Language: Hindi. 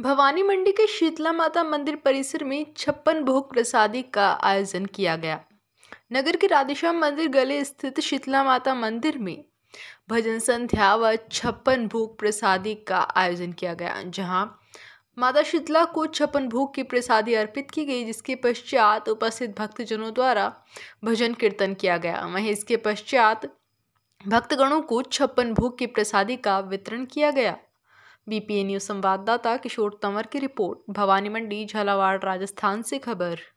भवानी मंडी के शीतला माता मंदिर परिसर में छप्पन भोग प्रसादी का आयोजन किया गया नगर के राधेश्याम मंदिर गले स्थित शीतला माता मंदिर में भजन संध्या व छप्पन भोग प्रसादी का आयोजन किया गया जहां माता शीतला को छप्पन भोग की प्रसादी अर्पित की गई जिसके पश्चात उपस्थित भक्तजनों द्वारा भजन कीर्तन किया गया वहीं इसके पश्चात भक्तगणों को छप्पन भोग की प्रसादी का वितरण किया गया बीपीए न्यूज संवाददाता किशोर तंवर की रिपोर्ट भवानी मंडी झालावाड़ राजस्थान से खबर